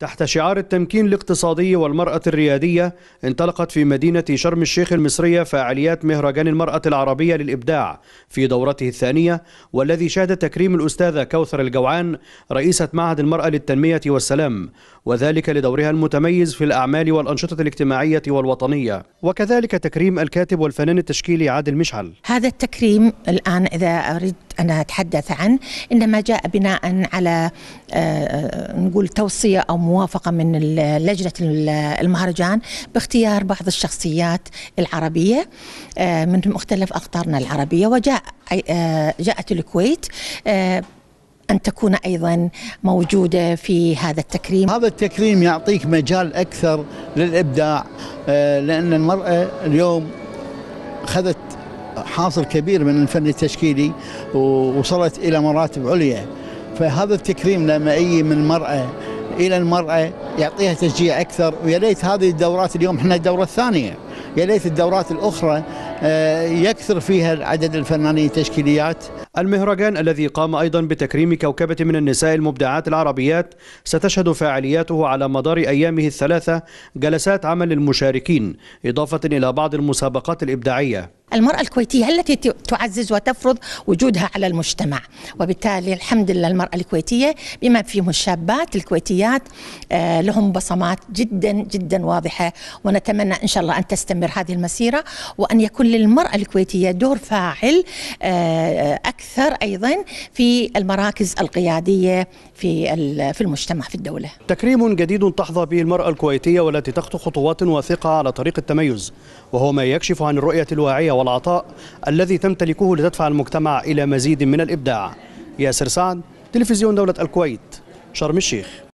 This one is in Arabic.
تحت شعار التمكين الاقتصادي والمرأة الريادية انطلقت في مدينة شرم الشيخ المصرية فعاليات مهرجان المرأة العربية للإبداع في دورته الثانية والذي شهد تكريم الأستاذة كوثر الجوعان رئيسة معهد المرأة للتنمية والسلام وذلك لدورها المتميز في الأعمال والأنشطة الاجتماعية والوطنية وكذلك تكريم الكاتب والفنان التشكيلي عادل مشعل هذا التكريم الآن إذا أريد أنا أتحدث عنه إنما جاء بناء على آه، آه، نقول توصية أو موافقة من لجنة المهرجان باختيار بعض الشخصيات العربية آه، من مختلف أقطارنا العربية وجاء جاءت الكويت أن تكون أيضا موجودة في هذا التكريم هذا التكريم يعطيك مجال أكثر للإبداع لأن المرأة اليوم خذت حاصل كبير من الفن التشكيلي ووصلت إلى مراتب عليا فهذا التكريم لما اي من مرأة إلى المرأة يعطيها تشجيع أكثر ويا ليت هذه الدورات اليوم احنا الدورة الثانية يا ليت الدورات الأخرى آه، يكثر فيها عدد الفنانين التشكيليات المهرجان الذي قام أيضا بتكريم كوكبة من النساء المبدعات العربيات ستشهد فعالياته على مدار أيامه الثلاثة جلسات عمل للمشاركين إضافة إلى بعض المسابقات الإبداعية المرأة الكويتية التي تعزز وتفرض وجودها على المجتمع وبالتالي الحمد لله المرأة الكويتية بما فيهم الشابات الكويتيات آه، لهم بصمات جدا جدا واضحة ونتمنى إن شاء الله أن تستمر هذه المسيرة وأن يكون للمرأة الكويتية دور فاعل آه، أكثر أيضا في المراكز القيادية في في المجتمع في الدولة تكريم جديد تحظى به المرأة الكويتية والتي تخطو خطوات واثقة على طريق التميز وهو ما يكشف عن الرؤية الواعية والعطاء الذي تمتلكه لتدفع المجتمع إلى مزيد من الإبداع ياسر سعد تلفزيون دولة الكويت شرم الشيخ